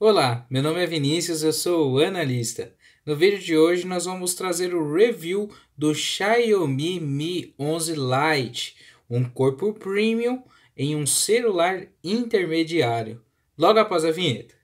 Olá, meu nome é Vinícius, eu sou analista. No vídeo de hoje nós vamos trazer o review do Xiaomi Mi 11 Lite, um corpo premium em um celular intermediário. Logo após a vinheta.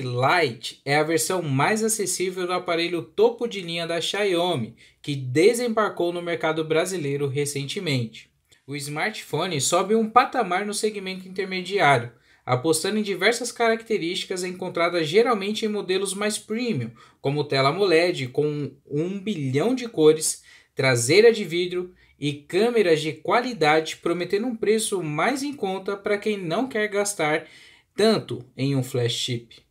12 Lite é a versão mais acessível do aparelho topo de linha da Xiaomi, que desembarcou no mercado brasileiro recentemente. O smartphone sobe um patamar no segmento intermediário, apostando em diversas características encontradas geralmente em modelos mais premium, como tela AMOLED com um bilhão de cores, traseira de vidro e câmeras de qualidade, prometendo um preço mais em conta para quem não quer gastar tanto em um flash chip.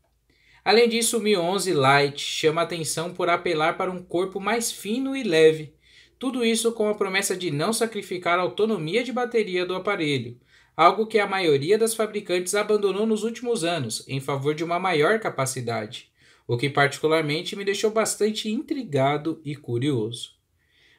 Além disso, o Mi 11 Lite chama atenção por apelar para um corpo mais fino e leve. Tudo isso com a promessa de não sacrificar a autonomia de bateria do aparelho, algo que a maioria das fabricantes abandonou nos últimos anos em favor de uma maior capacidade, o que particularmente me deixou bastante intrigado e curioso.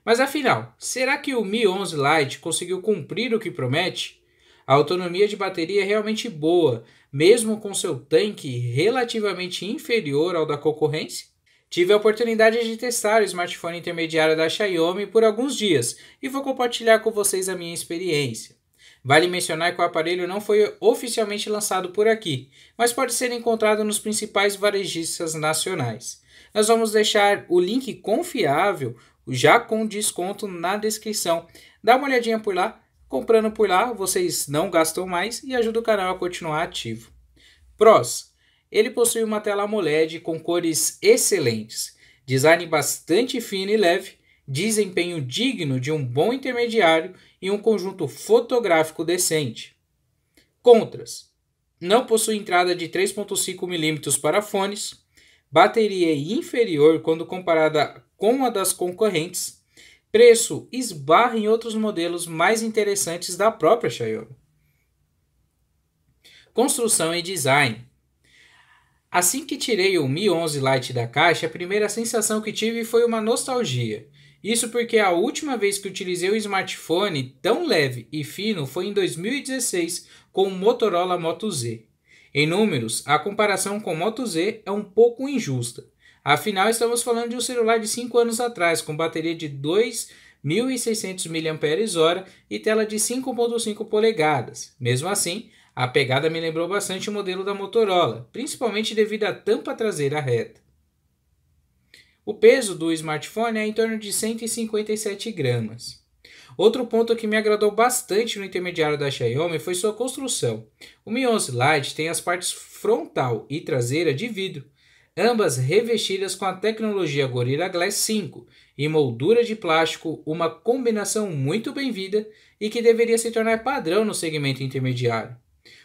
Mas afinal, será que o Mi 11 Lite conseguiu cumprir o que promete? A autonomia de bateria é realmente boa, mesmo com seu tanque relativamente inferior ao da concorrência? Tive a oportunidade de testar o smartphone intermediário da Xiaomi por alguns dias e vou compartilhar com vocês a minha experiência. Vale mencionar que o aparelho não foi oficialmente lançado por aqui, mas pode ser encontrado nos principais varejistas nacionais. Nós vamos deixar o link confiável, já com desconto, na descrição. Dá uma olhadinha por lá Comprando por lá, vocês não gastam mais e ajuda o canal a continuar ativo. Pros: ele possui uma tela AMOLED com cores excelentes, design bastante fino e leve, desempenho digno de um bom intermediário e um conjunto fotográfico decente. Contras: não possui entrada de 3.5 mm para fones, bateria inferior quando comparada com a das concorrentes, preço esbarra em outros modelos mais interessantes da própria Xiaomi. Construção e design. Assim que tirei o Mi 11 Lite da caixa, a primeira sensação que tive foi uma nostalgia. Isso porque a última vez que utilizei o smartphone tão leve e fino foi em 2016 com o Motorola Moto Z. Em números, a comparação com o Moto Z é um pouco injusta, Afinal, estamos falando de um celular de 5 anos atrás, com bateria de 2.600 mAh e tela de 5.5 polegadas. Mesmo assim, a pegada me lembrou bastante o modelo da Motorola, principalmente devido à tampa traseira reta. O peso do smartphone é em torno de 157 gramas. Outro ponto que me agradou bastante no intermediário da Xiaomi foi sua construção. O Mi 11 Lite tem as partes frontal e traseira de vidro, ambas revestidas com a tecnologia Gorilla Glass 5 e moldura de plástico, uma combinação muito bem-vinda e que deveria se tornar padrão no segmento intermediário.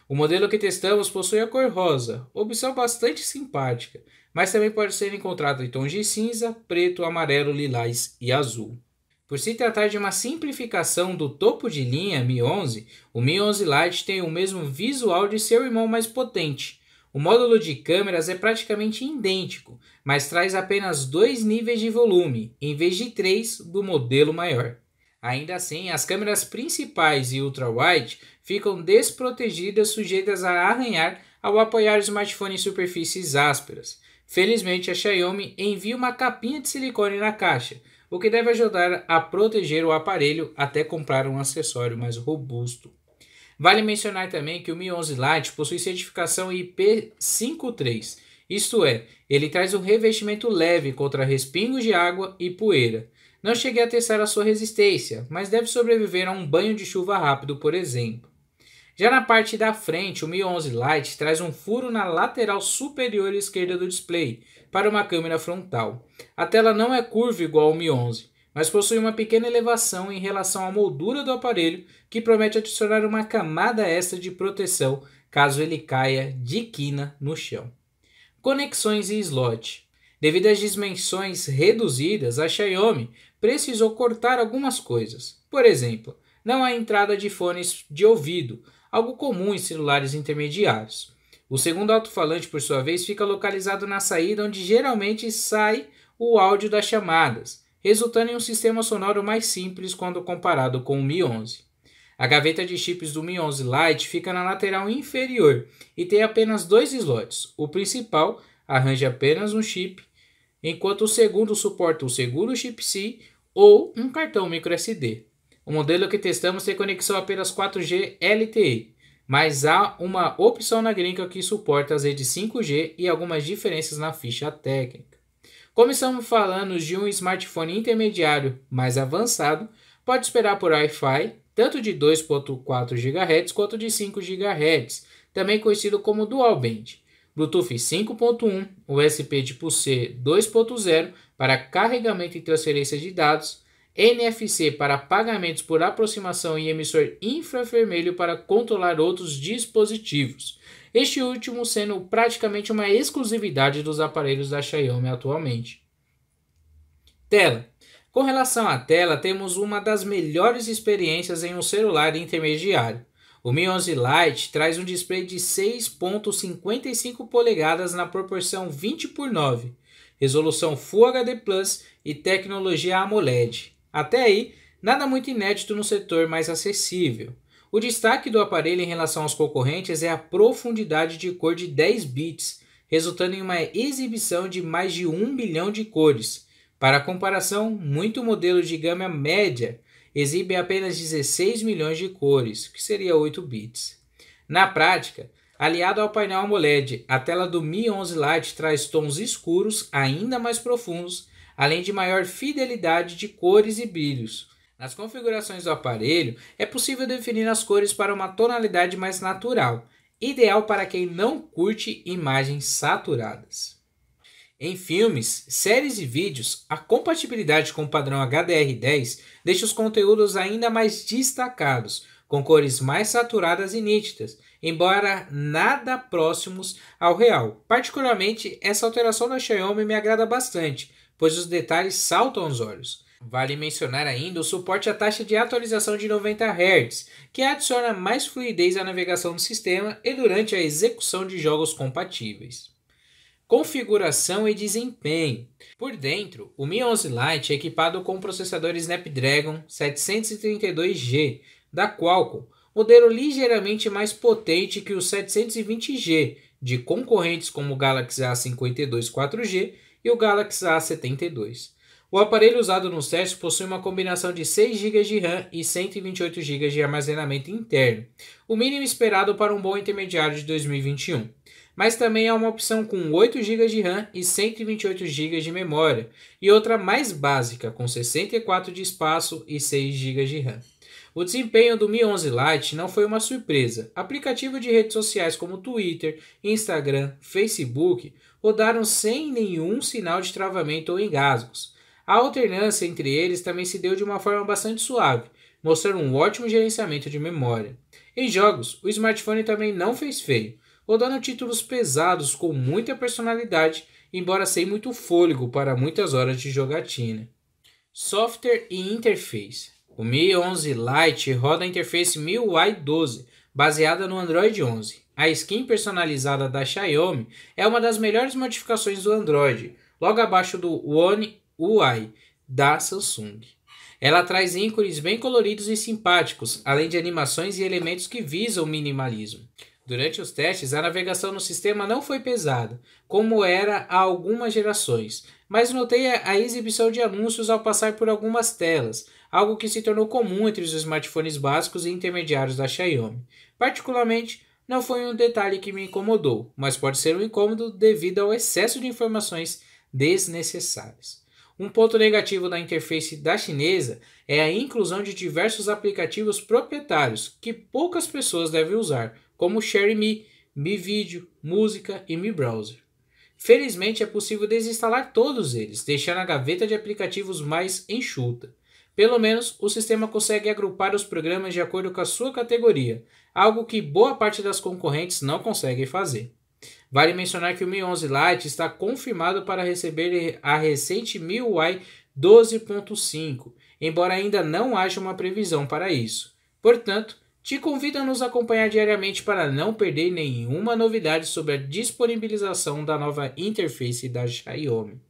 O modelo que testamos possui a cor rosa, opção bastante simpática, mas também pode ser encontrado em tons de cinza, preto, amarelo, lilás e azul. Por se tratar de uma simplificação do topo de linha Mi 11, o Mi 11 Lite tem o mesmo visual de seu irmão mais potente, o módulo de câmeras é praticamente idêntico, mas traz apenas dois níveis de volume, em vez de três do modelo maior. Ainda assim, as câmeras principais e ultra-wide ficam desprotegidas, sujeitas a arranhar ao apoiar o smartphone em superfícies ásperas. Felizmente, a Xiaomi envia uma capinha de silicone na caixa, o que deve ajudar a proteger o aparelho até comprar um acessório mais robusto. Vale mencionar também que o Mi 11 Lite possui certificação IP53, isto é, ele traz um revestimento leve contra respingos de água e poeira. Não cheguei a testar a sua resistência, mas deve sobreviver a um banho de chuva rápido, por exemplo. Já na parte da frente, o Mi 11 Lite traz um furo na lateral superior esquerda do display para uma câmera frontal. A tela não é curva igual ao Mi 11, mas possui uma pequena elevação em relação à moldura do aparelho, que promete adicionar uma camada extra de proteção caso ele caia de quina no chão. Conexões e slot. Devido às dimensões reduzidas, a Xiaomi precisou cortar algumas coisas. Por exemplo, não há entrada de fones de ouvido, algo comum em celulares intermediários. O segundo alto-falante, por sua vez, fica localizado na saída onde geralmente sai o áudio das chamadas resultando em um sistema sonoro mais simples quando comparado com o Mi 11. A gaveta de chips do Mi 11 Lite fica na lateral inferior e tem apenas dois slots. O principal arranja apenas um chip, enquanto o segundo suporta o seguro chip C ou um cartão microSD. O modelo que testamos tem conexão apenas 4G LTE, mas há uma opção na gringa que suporta as redes 5G e algumas diferenças na ficha técnica. Como estamos falando de um smartphone intermediário mais avançado, pode esperar por Wi-Fi, tanto de 2.4 GHz quanto de 5 GHz, também conhecido como Dual Band. Bluetooth 5.1, USB tipo C 2.0 para carregamento e transferência de dados, NFC para pagamentos por aproximação e emissor infravermelho para controlar outros dispositivos. Este último sendo praticamente uma exclusividade dos aparelhos da Xiaomi atualmente. Tela. Com relação à tela, temos uma das melhores experiências em um celular intermediário. O Mi 11 Lite traz um display de 6.55 polegadas na proporção 20 por 9, resolução Full HD Plus e tecnologia AMOLED. Até aí, nada muito inédito no setor mais acessível. O destaque do aparelho em relação aos concorrentes é a profundidade de cor de 10 bits, resultando em uma exibição de mais de 1 bilhão de cores. Para comparação, muito modelo de gama média exibe apenas 16 milhões de cores, que seria 8 bits. Na prática, aliado ao painel AMOLED, a tela do Mi 11 Lite traz tons escuros ainda mais profundos além de maior fidelidade de cores e brilhos. Nas configurações do aparelho, é possível definir as cores para uma tonalidade mais natural, ideal para quem não curte imagens saturadas. Em filmes, séries e vídeos, a compatibilidade com o padrão HDR10 deixa os conteúdos ainda mais destacados, com cores mais saturadas e nítidas, embora nada próximos ao real. Particularmente, essa alteração da Xiaomi me agrada bastante, pois os detalhes saltam aos olhos. Vale mencionar ainda o suporte à taxa de atualização de 90 Hz, que adiciona mais fluidez à navegação do sistema e durante a execução de jogos compatíveis. Configuração e desempenho. Por dentro, o Mi 11 Lite é equipado com o processador Snapdragon 732G da Qualcomm, modelo ligeiramente mais potente que o 720G de concorrentes como o Galaxy A52 4G e o Galaxy A72. O aparelho usado nos testes possui uma combinação de 6 GB de RAM e 128 GB de armazenamento interno, o mínimo esperado para um bom intermediário de 2021. Mas também há uma opção com 8 GB de RAM e 128 GB de memória, e outra mais básica, com 64 de espaço e 6 GB de RAM. O desempenho do Mi 11 Lite não foi uma surpresa. Aplicativo de redes sociais como Twitter, Instagram, Facebook rodaram sem nenhum sinal de travamento ou engasgos. A alternância entre eles também se deu de uma forma bastante suave, mostrando um ótimo gerenciamento de memória. Em jogos, o smartphone também não fez feio, rodando títulos pesados com muita personalidade, embora sem muito fôlego para muitas horas de jogatina. Software e interface. O Mi 11 Lite roda a interface MIUI 12, baseada no Android 11. A skin personalizada da Xiaomi é uma das melhores modificações do Android, logo abaixo do One UI da Samsung. Ela traz ícones bem coloridos e simpáticos, além de animações e elementos que visam o minimalismo. Durante os testes, a navegação no sistema não foi pesada, como era há algumas gerações, mas notei a exibição de anúncios ao passar por algumas telas, algo que se tornou comum entre os smartphones básicos e intermediários da Xiaomi. Particularmente, não foi um detalhe que me incomodou, mas pode ser um incômodo devido ao excesso de informações desnecessárias. Um ponto negativo da interface da chinesa é a inclusão de diversos aplicativos proprietários que poucas pessoas devem usar, como ShareMe, Mi Video, Música e Mi Browser. Felizmente é possível desinstalar todos eles, deixando a gaveta de aplicativos mais enxuta. Pelo menos, o sistema consegue agrupar os programas de acordo com a sua categoria, algo que boa parte das concorrentes não conseguem fazer. Vale mencionar que o Mi 11 Lite está confirmado para receber a recente MIUI 12.5, embora ainda não haja uma previsão para isso. Portanto, te convido a nos acompanhar diariamente para não perder nenhuma novidade sobre a disponibilização da nova interface da Xiaomi.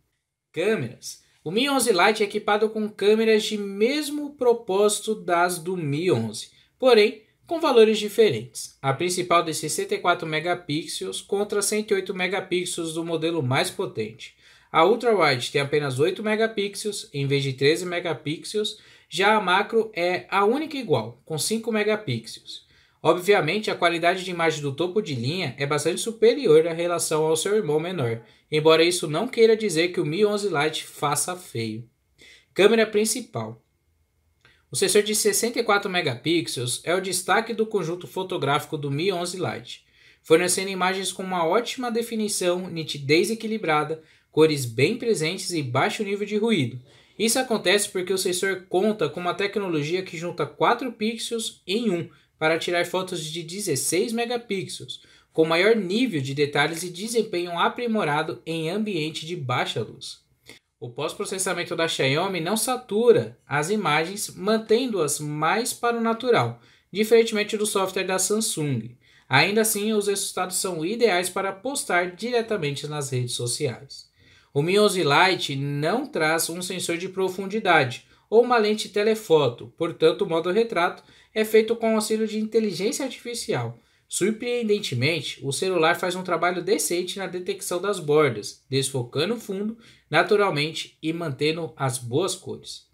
Câmeras. O Mi 11 Lite é equipado com câmeras de mesmo propósito das do Mi 11, porém com valores diferentes. A principal de 64 megapixels contra 108 megapixels do modelo mais potente. A ultrawide tem apenas 8 megapixels em vez de 13 megapixels, já a macro é a única igual, com 5 megapixels. Obviamente, a qualidade de imagem do topo de linha é bastante superior em relação ao seu irmão menor, embora isso não queira dizer que o Mi 11 Lite faça feio. Câmera principal. O sensor de 64 megapixels é o destaque do conjunto fotográfico do Mi 11 Lite, fornecendo imagens com uma ótima definição, nitidez equilibrada, cores bem presentes e baixo nível de ruído, isso acontece porque o sensor conta com uma tecnologia que junta 4 pixels em um para tirar fotos de 16 megapixels, com maior nível de detalhes e desempenho aprimorado em ambiente de baixa luz. O pós-processamento da Xiaomi não satura as imagens, mantendo-as mais para o natural, diferentemente do software da Samsung. Ainda assim, os resultados são ideais para postar diretamente nas redes sociais. O Mi 11 Lite não traz um sensor de profundidade, ou uma lente telefoto, portanto, o modo retrato é feito com auxílio de inteligência artificial. Surpreendentemente, o celular faz um trabalho decente na detecção das bordas, desfocando o fundo naturalmente e mantendo as boas cores.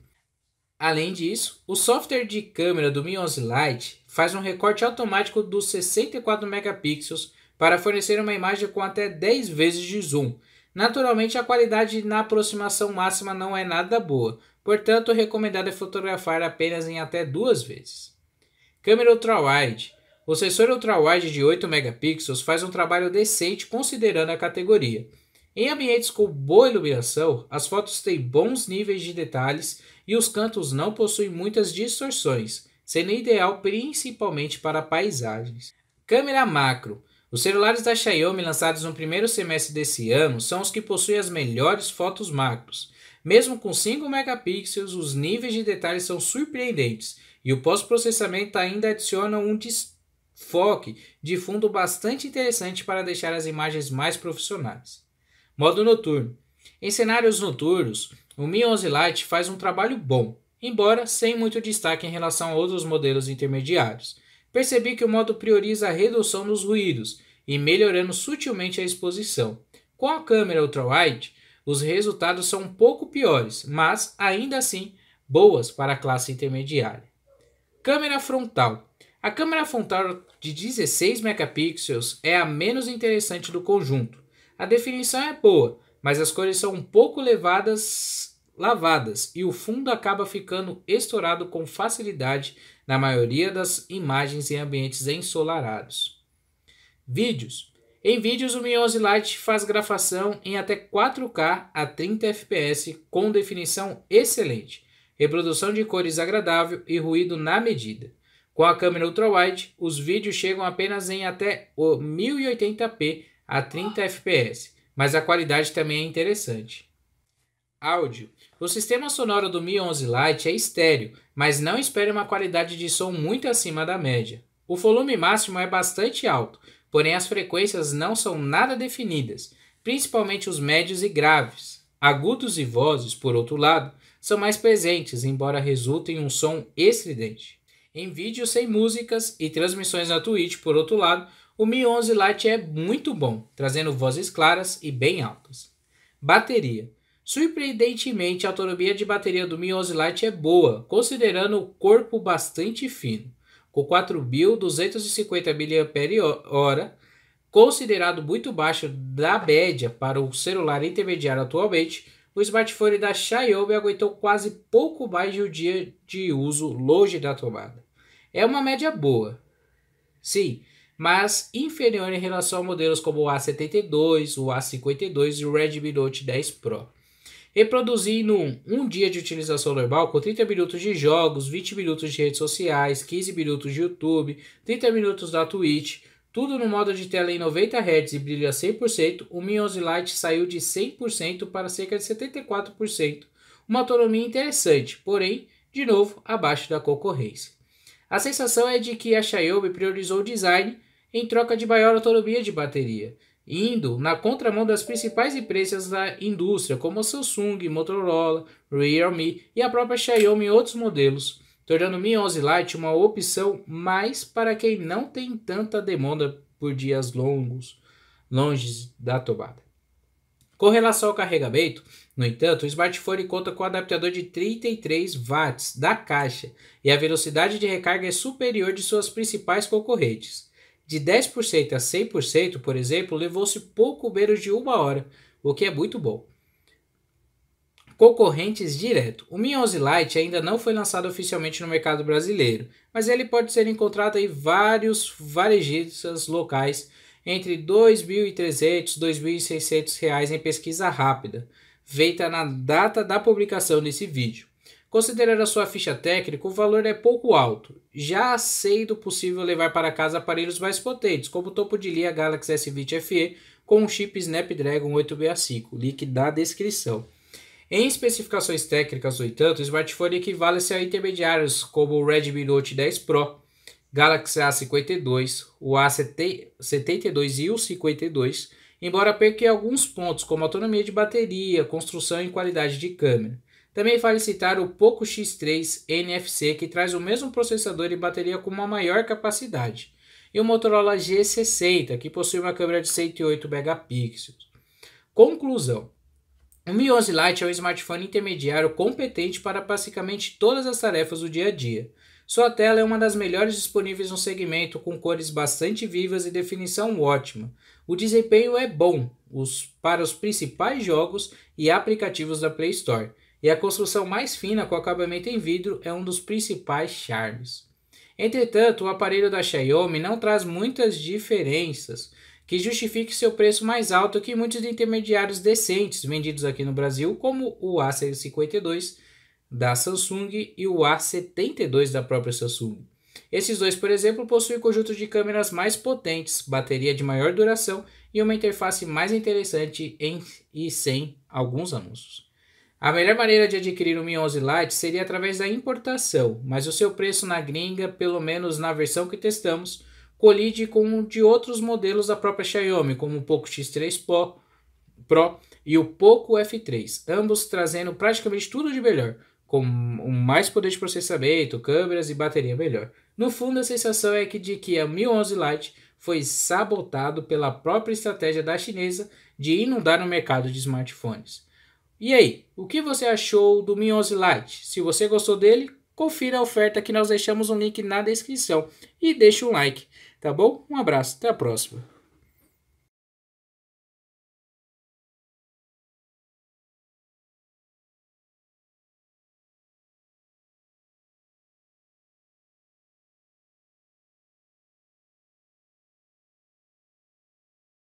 Além disso, o software de câmera do 11 Lite faz um recorte automático dos 64 megapixels para fornecer uma imagem com até 10 vezes de zoom. Naturalmente, a qualidade na aproximação máxima não é nada boa, Portanto, o recomendado é fotografar apenas em até duas vezes. Câmera ultrawide. O sensor ultrawide de 8 megapixels faz um trabalho decente considerando a categoria. Em ambientes com boa iluminação, as fotos têm bons níveis de detalhes e os cantos não possuem muitas distorções, sendo ideal principalmente para paisagens. Câmera macro. Os celulares da Xiaomi lançados no primeiro semestre desse ano são os que possuem as melhores fotos macros, mesmo com 5 megapixels, os níveis de detalhes são surpreendentes e o pós-processamento ainda adiciona um desfoque de fundo bastante interessante para deixar as imagens mais profissionais. Modo noturno. Em cenários noturnos, o Mi 11 Lite faz um trabalho bom, embora sem muito destaque em relação a outros modelos intermediários. Percebi que o modo prioriza a redução dos ruídos e melhorando sutilmente a exposição. Com a câmera ultra-wide, os resultados são um pouco piores, mas ainda assim boas para a classe intermediária. Câmera frontal. A câmera frontal de 16 megapixels é a menos interessante do conjunto. A definição é boa, mas as cores são um pouco levadas, lavadas e o fundo acaba ficando estourado com facilidade na maioria das imagens em ambientes ensolarados. Vídeos. Em vídeos, o Mi 11 Lite faz gravação em até 4K a 30 fps com definição excelente, reprodução de cores agradável e ruído na medida. Com a câmera ultrawide, os vídeos chegam apenas em até 1080p a 30 fps, mas a qualidade também é interessante. Áudio. O sistema sonoro do Mi 11 Lite é estéreo, mas não espere uma qualidade de som muito acima da média. O volume máximo é bastante alto, porém as frequências não são nada definidas, principalmente os médios e graves. Agudos e vozes, por outro lado, são mais presentes, embora resultem em um som estridente. Em vídeos sem músicas e transmissões na Twitch, por outro lado, o Mi 11 Lite é muito bom, trazendo vozes claras e bem altas. Bateria. Surpreendentemente, a autonomia de bateria do Mi 11 Lite é boa, considerando o corpo bastante fino com 4.250 mAh, considerado muito baixo da média para o celular intermediário atualmente, o smartphone da Xiaomi aguentou quase pouco mais de um dia de uso longe da tomada. É uma média boa, sim, mas inferior em relação a modelos como o A72, o A52 e o Redmi Note 10 Pro e um dia de utilização normal com 30 minutos de jogos, 20 minutos de redes sociais, 15 minutos de YouTube, 30 minutos da Twitch, tudo no modo de tela em 90 Hz e brilho a 100%, o Mi 11 Lite saiu de 100% para cerca de 74%, uma autonomia interessante, porém, de novo, abaixo da concorrência. A sensação é de que a Xiaomi priorizou o design em troca de maior autonomia de bateria indo na contramão das principais empresas da indústria, como a Samsung, Motorola, Realme e a própria Xiaomi em outros modelos, tornando o Mi 11 Lite uma opção mais para quem não tem tanta demanda por dias longos, longe da tomada. Com relação ao carregamento, no entanto, o smartphone conta com um adaptador de 33 watts da caixa e a velocidade de recarga é superior de suas principais concorrentes. De 10% a 100%, por exemplo, levou-se pouco menos de uma hora, o que é muito bom. Concorrentes direto. O Mi 11 Lite ainda não foi lançado oficialmente no mercado brasileiro, mas ele pode ser encontrado em vários varejistas locais entre R$ 2.300 e R$ 2.600 em pesquisa rápida, feita na data da publicação desse vídeo. Considerando a sua ficha técnica, o valor é pouco alto. Já do possível levar para casa aparelhos mais potentes, como o topo de linha Galaxy S20 FE com o chip Snapdragon 865, link da descrição. Em especificações técnicas, no entanto, o smartphone equivale-se a intermediários como o Redmi Note 10 Pro, Galaxy A52, o A72 e o 52, embora perca alguns pontos como autonomia de bateria, construção e qualidade de câmera. Também vale citar o Poco X3 NFC, que traz o mesmo processador e bateria com uma maior capacidade, e o Motorola G60, que possui uma câmera de 108 megapixels. Conclusão: o Mi 11 Lite é um smartphone intermediário competente para basicamente todas as tarefas do dia a dia. Sua tela é uma das melhores disponíveis no segmento, com cores bastante vivas e definição ótima. O desempenho é bom os, para os principais jogos e aplicativos da Play Store e a construção mais fina com acabamento em vidro é um dos principais charmes. Entretanto, o aparelho da Xiaomi não traz muitas diferenças que justifique seu preço mais alto que muitos intermediários decentes vendidos aqui no Brasil, como o A52 da Samsung e o A72 da própria Samsung. Esses dois, por exemplo, possuem conjunto de câmeras mais potentes, bateria de maior duração e uma interface mais interessante em e sem alguns anúncios. A melhor maneira de adquirir o Mi 11 Lite seria através da importação, mas o seu preço na gringa, pelo menos na versão que testamos, colide com o de outros modelos da própria Xiaomi, como o Poco X3 Pro, e o Poco F3, ambos trazendo praticamente tudo de melhor, com mais poder de processamento, câmeras e bateria melhor. No fundo, a sensação é que de que a Mi 11 Lite foi sabotado pela própria estratégia da chinesa de inundar o mercado de smartphones. E aí, o que você achou do Minos Lite? Se você gostou dele, confira a oferta que nós deixamos um link na descrição e deixe um like, tá bom? Um abraço, até a próxima.